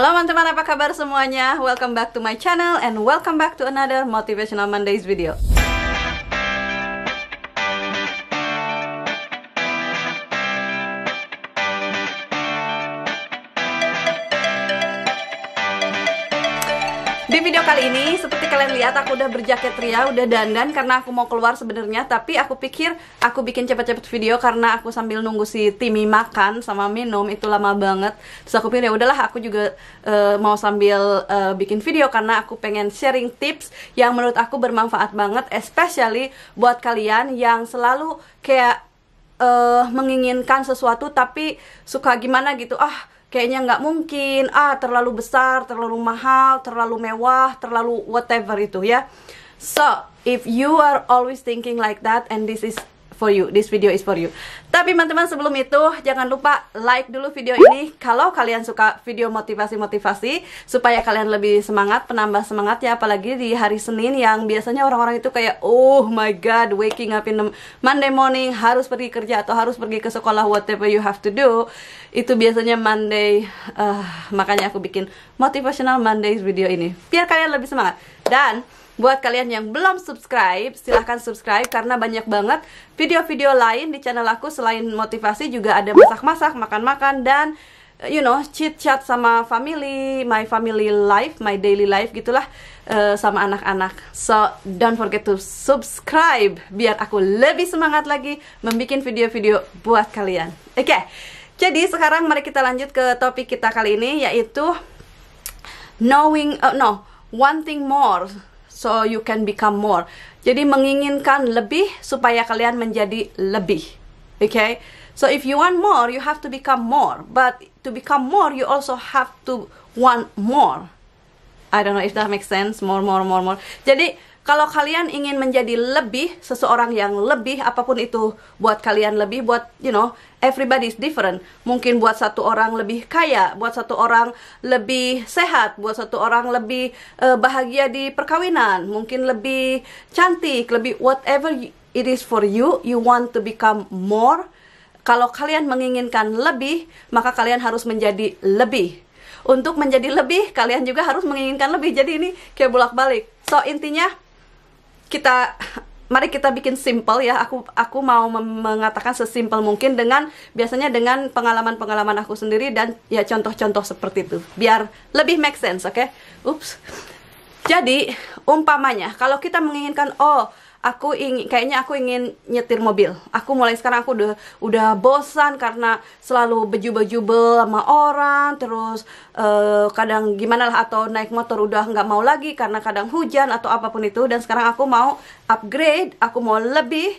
Halo teman-teman, apa kabar semuanya? Welcome back to my channel and welcome back to another Motivational Mondays video. video kali ini, seperti kalian lihat aku udah berjaket ria, udah dandan karena aku mau keluar sebenarnya, tapi aku pikir aku bikin cepet-cepet video karena aku sambil nunggu si Timi makan sama minum itu lama banget. Terus aku pikir ya udahlah, aku juga uh, mau sambil uh, bikin video karena aku pengen sharing tips yang menurut aku bermanfaat banget especially buat kalian yang selalu kayak uh, menginginkan sesuatu tapi suka gimana gitu. Ah, kayaknya nggak mungkin ah terlalu besar terlalu mahal terlalu mewah terlalu whatever itu ya so if you are always thinking like that and this is for you. This video is for you. Tapi teman-teman sebelum itu jangan lupa like dulu video ini kalau kalian suka video motivasi-motivasi supaya kalian lebih semangat, penambah semangat ya apalagi di hari Senin yang biasanya orang-orang itu kayak oh my god waking up in the Monday morning harus pergi kerja atau harus pergi ke sekolah whatever you have to do. Itu biasanya Monday uh, makanya aku bikin motivational Mondays video ini biar kalian lebih semangat. Dan Buat kalian yang belum subscribe, silahkan subscribe karena banyak banget video-video lain di channel aku selain motivasi juga ada masak-masak, makan-makan dan you know chit chat sama family, my family life, my daily life gitulah uh, sama anak-anak. So don't forget to subscribe biar aku lebih semangat lagi membuat video-video buat kalian. Oke. Okay. Jadi sekarang mari kita lanjut ke topik kita kali ini yaitu knowing uh, no one thing more so you can become more. Jadi menginginkan lebih supaya kalian menjadi lebih. Okay? So if you want more, you have to become more. But to become more, you also have to want more. I don't know if that makes sense. More, more, more, more. Jadi kalau kalian ingin menjadi lebih seseorang yang lebih apapun itu buat kalian lebih buat you know everybody is different mungkin buat satu orang lebih kaya buat satu orang lebih sehat buat satu orang lebih uh, bahagia di perkawinan mungkin lebih cantik lebih whatever it is for you you want to become more kalau kalian menginginkan lebih maka kalian harus menjadi lebih untuk menjadi lebih kalian juga harus menginginkan lebih jadi ini kayak bolak-balik so intinya kita mari kita bikin simple ya aku aku mau mengatakan sesimpel mungkin dengan biasanya dengan pengalaman-pengalaman aku sendiri dan ya contoh-contoh seperti itu biar lebih make sense oke okay? ups jadi umpamanya kalau kita menginginkan oh aku ingin kayaknya aku ingin nyetir mobil aku mulai sekarang aku udah udah bosan karena selalu bejubel-jubel sama orang terus uh, kadang gimana lah atau naik motor udah nggak mau lagi karena kadang hujan atau apapun itu dan sekarang aku mau upgrade aku mau lebih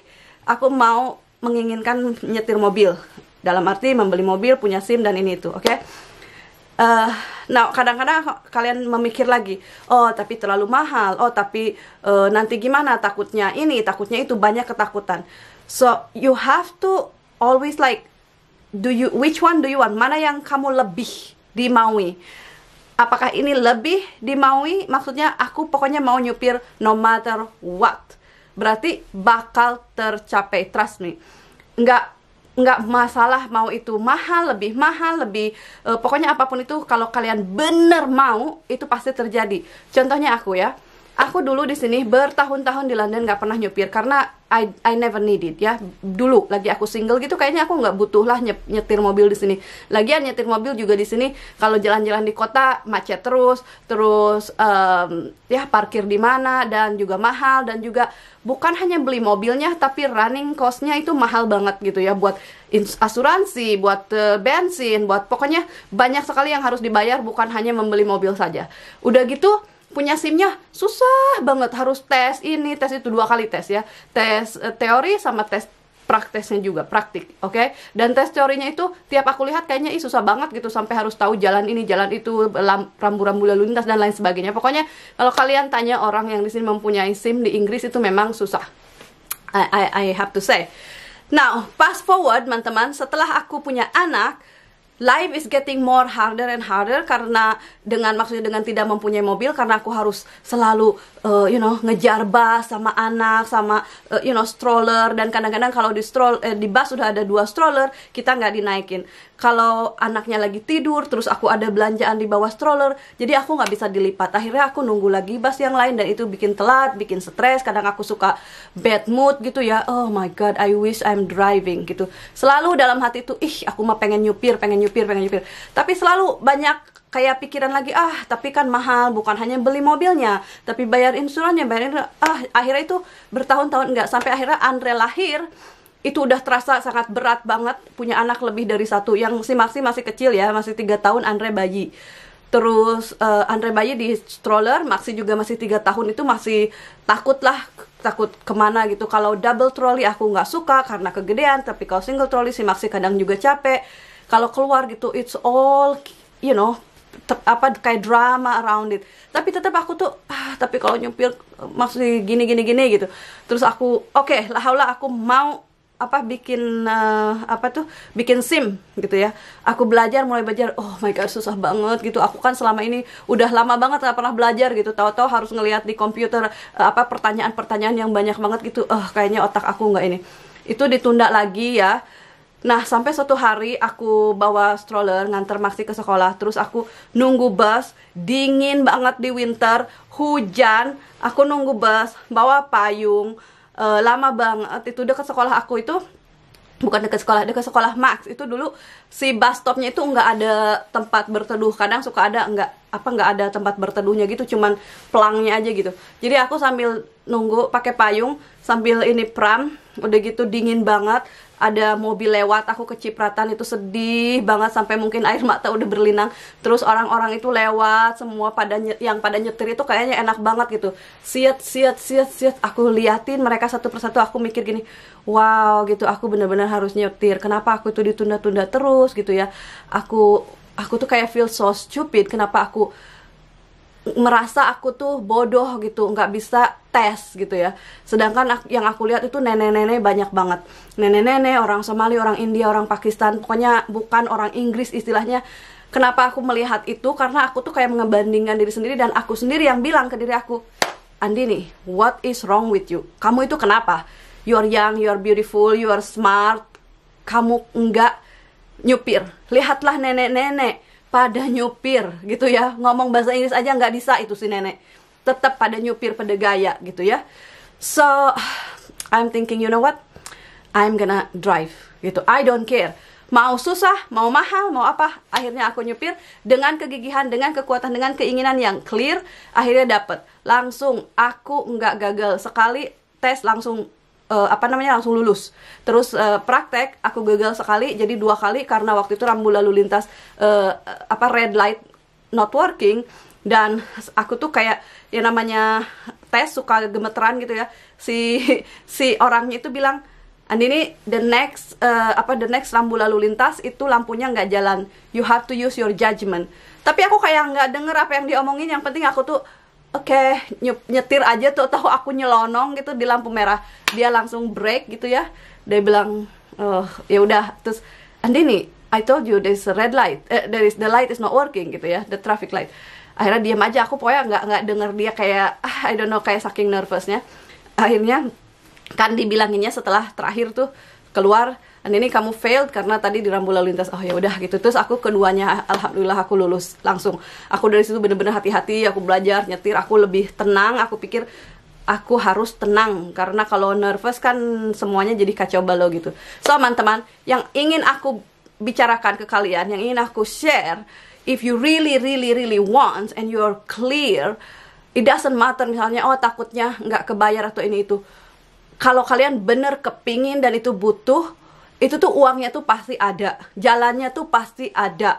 aku mau menginginkan nyetir mobil dalam arti membeli mobil punya sim dan ini itu oke okay? uh, nah kadang-kadang kalian memikir lagi oh tapi terlalu mahal oh tapi uh, nanti gimana takutnya ini takutnya itu banyak ketakutan so you have to always like do you which one do you want mana yang kamu lebih dimaui apakah ini lebih dimaui maksudnya aku pokoknya mau nyupir no matter what berarti bakal tercapai trust me nggak nggak masalah mau itu mahal lebih mahal lebih uh, pokoknya apapun itu kalau kalian bener mau itu pasti terjadi contohnya aku ya aku dulu di sini bertahun-tahun di London nggak pernah nyupir karena I, I never it ya dulu lagi aku single gitu kayaknya aku nggak butuh lah nyetir mobil di sini lagian nyetir mobil juga di sini kalau jalan-jalan di kota macet terus terus um, ya parkir di mana dan juga mahal dan juga bukan hanya beli mobilnya tapi running costnya itu mahal banget gitu ya buat asuransi buat uh, bensin buat pokoknya banyak sekali yang harus dibayar bukan hanya membeli mobil saja udah gitu punya SIM-nya susah banget harus tes ini tes itu dua kali tes ya tes uh, teori sama tes prakteknya juga praktik oke okay? dan tes teorinya itu tiap aku lihat kayaknya ih susah banget gitu sampai harus tahu jalan ini jalan itu rambu-rambu lalu lintas dan lain sebagainya pokoknya kalau kalian tanya orang yang di sini mempunyai SIM di Inggris itu memang susah I, I, I have to say now fast forward teman-teman setelah aku punya anak life is getting more harder and harder karena dengan maksudnya dengan tidak mempunyai mobil karena aku harus selalu uh, you know ngejar bus sama anak sama uh, you know stroller dan kadang-kadang kalau di stroll eh, di bus sudah ada dua stroller kita nggak dinaikin kalau anaknya lagi tidur terus aku ada belanjaan di bawah stroller jadi aku nggak bisa dilipat akhirnya aku nunggu lagi bus yang lain dan itu bikin telat bikin stres kadang aku suka bad mood gitu ya oh my god I wish I'm driving gitu selalu dalam hati itu ih aku mah pengen nyupir pengen nyupir pengen nyupir tapi selalu banyak kayak pikiran lagi ah tapi kan mahal bukan hanya beli mobilnya tapi bayar insurannya bayar ah akhirnya itu bertahun-tahun nggak sampai akhirnya Andre lahir itu udah terasa sangat berat banget punya anak lebih dari satu yang si Maxi masih kecil ya masih tiga tahun Andre bayi terus uh, Andre bayi di stroller Maxi juga masih tiga tahun itu masih takut lah takut kemana gitu kalau double trolley aku nggak suka karena kegedean tapi kalau single trolley si Maxi kadang juga capek kalau keluar gitu it's all you know apa kayak drama around it tapi tetap aku tuh ah, tapi kalau nyupir masih gini gini gini gitu terus aku oke okay, lah aku mau apa bikin uh, apa tuh bikin sim gitu ya aku belajar mulai belajar oh my god susah banget gitu aku kan selama ini udah lama banget gak pernah belajar gitu tahu-tahu harus ngelihat di komputer uh, apa pertanyaan-pertanyaan yang banyak banget gitu oh kayaknya otak aku nggak ini itu ditunda lagi ya Nah, sampai suatu hari aku bawa stroller nganter Maxi ke sekolah, terus aku nunggu bus, dingin banget di winter, hujan, aku nunggu bus, bawa payung, uh, lama banget itu dekat sekolah aku itu bukan dekat sekolah dekat sekolah Max itu dulu si bus stopnya itu nggak ada tempat berteduh kadang suka ada nggak apa nggak ada tempat berteduhnya gitu cuman pelangnya aja gitu jadi aku sambil nunggu pakai payung sambil ini pram udah gitu dingin banget ada mobil lewat aku kecipratan itu sedih banget sampai mungkin air mata udah berlinang terus orang-orang itu lewat semua pada yang pada nyetir itu kayaknya enak banget gitu siat siat siat siat aku liatin mereka satu persatu aku mikir gini wow gitu aku bener-bener harus nyetir kenapa aku itu ditunda-tunda terus gitu ya aku aku tuh kayak feel so stupid kenapa aku merasa aku tuh bodoh gitu nggak bisa tes gitu ya sedangkan yang aku lihat itu nenek-nenek banyak banget nenek-nenek orang Somali orang India orang Pakistan pokoknya bukan orang Inggris istilahnya kenapa aku melihat itu karena aku tuh kayak mengembandingkan diri sendiri dan aku sendiri yang bilang ke diri aku Andini what is wrong with you kamu itu kenapa you are young you are beautiful you are smart kamu enggak nyupir. Lihatlah nenek-nenek pada nyupir gitu ya. Ngomong bahasa Inggris aja nggak bisa itu si nenek. Tetap pada nyupir pada gaya gitu ya. So I'm thinking you know what? I'm gonna drive gitu. I don't care. Mau susah, mau mahal, mau apa, akhirnya aku nyupir dengan kegigihan, dengan kekuatan, dengan keinginan yang clear, akhirnya dapet. Langsung aku nggak gagal sekali tes langsung uh, apa namanya langsung lulus. Terus uh, praktek aku gagal sekali jadi dua kali karena waktu itu rambu lalu lintas uh, apa red light not working dan aku tuh kayak yang namanya tes suka gemeteran gitu ya. Si si orangnya itu bilang And ini the next uh, apa the next lampu lalu lintas itu lampunya nggak jalan. You have to use your judgment. Tapi aku kayak nggak denger apa yang diomongin. Yang penting aku tuh oke okay, nyetir aja tuh tahu aku nyelonong gitu di lampu merah dia langsung break gitu ya dia bilang oh, ya udah terus Andini I told you there's a red light eh, there is the light is not working gitu ya the traffic light akhirnya diam aja aku pokoknya nggak nggak denger dia kayak ah, I don't know kayak saking nervousnya akhirnya kan dibilanginnya setelah terakhir tuh keluar dan ini kamu failed karena tadi di rambu lalu lintas oh ya udah gitu terus aku keduanya alhamdulillah aku lulus langsung aku dari situ bener-bener hati-hati aku belajar nyetir aku lebih tenang aku pikir aku harus tenang karena kalau nervous kan semuanya jadi kacau balau gitu so teman-teman yang ingin aku bicarakan ke kalian yang ingin aku share if you really really really want and you're clear it doesn't matter misalnya oh takutnya nggak kebayar atau ini itu kalau kalian bener kepingin dan itu butuh itu tuh uangnya tuh pasti ada jalannya tuh pasti ada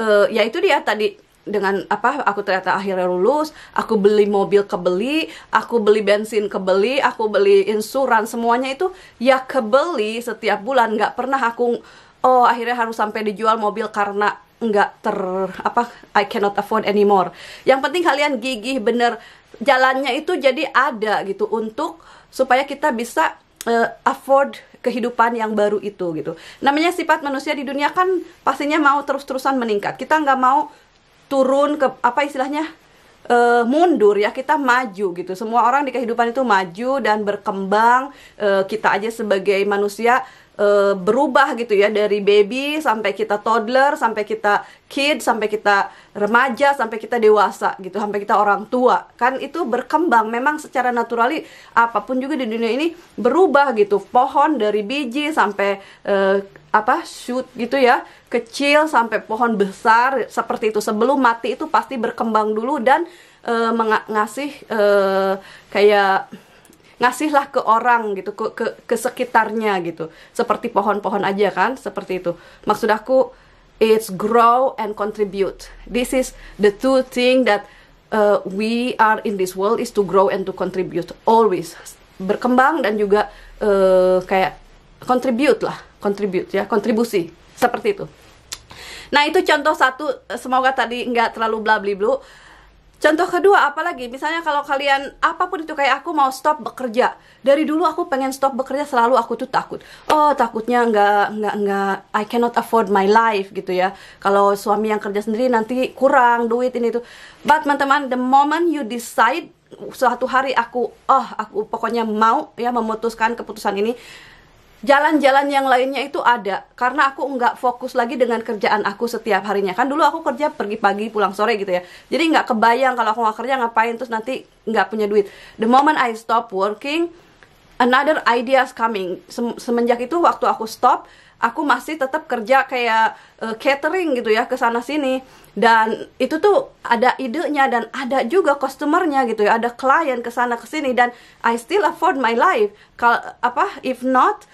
uh, ya itu dia tadi dengan apa aku ternyata akhirnya lulus aku beli mobil kebeli aku beli bensin kebeli aku beli insuran semuanya itu ya kebeli setiap bulan nggak pernah aku oh akhirnya harus sampai dijual mobil karena nggak ter apa I cannot afford anymore yang penting kalian gigih bener jalannya itu jadi ada gitu untuk supaya kita bisa uh, afford kehidupan yang baru itu gitu. Namanya sifat manusia di dunia kan pastinya mau terus-terusan meningkat. Kita nggak mau turun ke apa istilahnya uh, mundur ya kita maju gitu semua orang di kehidupan itu maju dan berkembang uh, kita aja sebagai manusia uh, berubah gitu ya dari baby sampai kita toddler sampai kita kid sampai kita remaja sampai kita dewasa gitu sampai kita orang tua kan itu berkembang memang secara naturali apapun juga di dunia ini berubah gitu pohon dari biji sampai uh, apa shoot gitu ya kecil sampai pohon besar seperti itu sebelum mati itu pasti berkembang dulu dan uh, eh, mengasih uh, kayak ngasihlah ke orang gitu ke ke, ke sekitarnya gitu seperti pohon-pohon aja kan seperti itu maksud aku it's grow and contribute this is the two thing that uh, we are in this world is to grow and to contribute always berkembang dan juga uh, kayak contribute lah contribute ya kontribusi seperti itu nah itu contoh satu semoga tadi nggak terlalu bla Contoh kedua apalagi misalnya kalau kalian apapun itu kayak aku mau stop bekerja dari dulu aku pengen stop bekerja selalu aku tuh takut oh takutnya nggak nggak nggak I cannot afford my life gitu ya kalau suami yang kerja sendiri nanti kurang duit ini tuh. but teman-teman the moment you decide suatu hari aku oh aku pokoknya mau ya memutuskan keputusan ini jalan-jalan yang lainnya itu ada karena aku nggak fokus lagi dengan kerjaan aku setiap harinya kan dulu aku kerja pergi pagi pulang sore gitu ya jadi nggak kebayang kalau aku nggak kerja ngapain terus nanti nggak punya duit the moment I stop working another ideas coming Sem semenjak itu waktu aku stop aku masih tetap kerja kayak uh, catering gitu ya ke sana sini dan itu tuh ada idenya dan ada juga customernya gitu ya ada klien ke sana ke sini dan I still afford my life Kal apa if not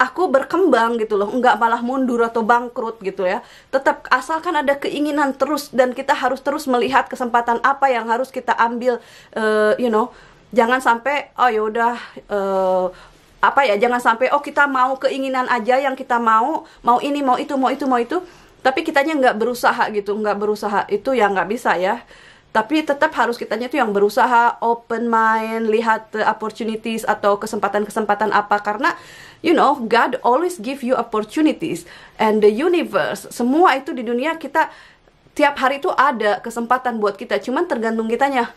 aku berkembang gitu loh nggak malah mundur atau bangkrut gitu ya tetap asalkan ada keinginan terus dan kita harus terus melihat kesempatan apa yang harus kita ambil uh, you know jangan sampai oh yaudah uh, eh, apa ya jangan sampai oh kita mau keinginan aja yang kita mau mau ini mau itu mau itu mau itu tapi kitanya nggak berusaha gitu nggak berusaha itu ya nggak bisa ya tapi tetap harus kitanya tuh yang berusaha open mind lihat the eh, opportunities atau kesempatan-kesempatan apa karena you know God always give you opportunities and the universe semua itu di dunia kita tiap hari itu ada kesempatan buat kita cuman tergantung kitanya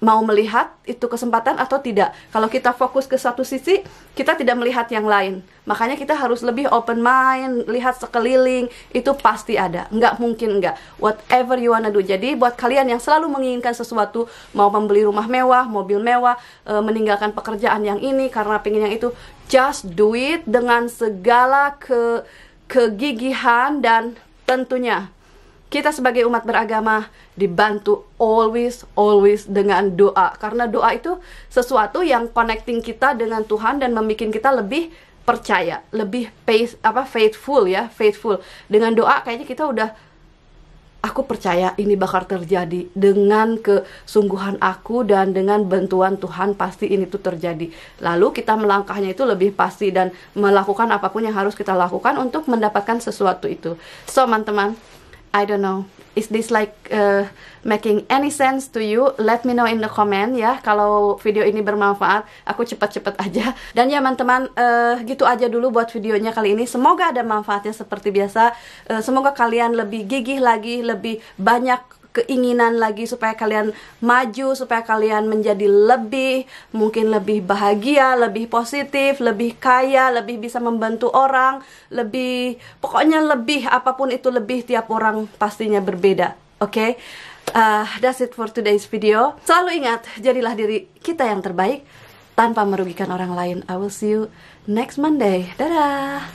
mau melihat itu kesempatan atau tidak. Kalau kita fokus ke satu sisi, kita tidak melihat yang lain. Makanya kita harus lebih open mind, lihat sekeliling, itu pasti ada. Nggak mungkin nggak. Whatever you wanna do. Jadi buat kalian yang selalu menginginkan sesuatu, mau membeli rumah mewah, mobil mewah, e, meninggalkan pekerjaan yang ini karena pengen yang itu, just do it dengan segala ke kegigihan dan tentunya kita sebagai umat beragama dibantu always always dengan doa karena doa itu sesuatu yang connecting kita dengan Tuhan dan membuat kita lebih percaya, lebih faith, apa faithful ya, faithful. Dengan doa kayaknya kita udah aku percaya ini bakal terjadi dengan kesungguhan aku dan dengan bantuan Tuhan pasti ini tuh terjadi. Lalu kita melangkahnya itu lebih pasti dan melakukan apapun yang harus kita lakukan untuk mendapatkan sesuatu itu. So, teman-teman, I don't know. Is this like uh, making any sense to you? Let me know in the comment ya. Kalau video ini bermanfaat, aku cepat-cepat aja. Dan ya teman-teman, uh, gitu aja dulu buat videonya kali ini. Semoga ada manfaatnya seperti biasa. Uh, semoga kalian lebih gigih lagi, lebih banyak keinginan lagi supaya kalian maju, supaya kalian menjadi lebih, mungkin lebih bahagia, lebih positif, lebih kaya, lebih bisa membantu orang, lebih pokoknya lebih apapun itu lebih tiap orang pastinya berbeda. Oke. Okay? Uh, that's it for today's video. Selalu ingat, jadilah diri kita yang terbaik tanpa merugikan orang lain. I will see you next Monday. Dadah.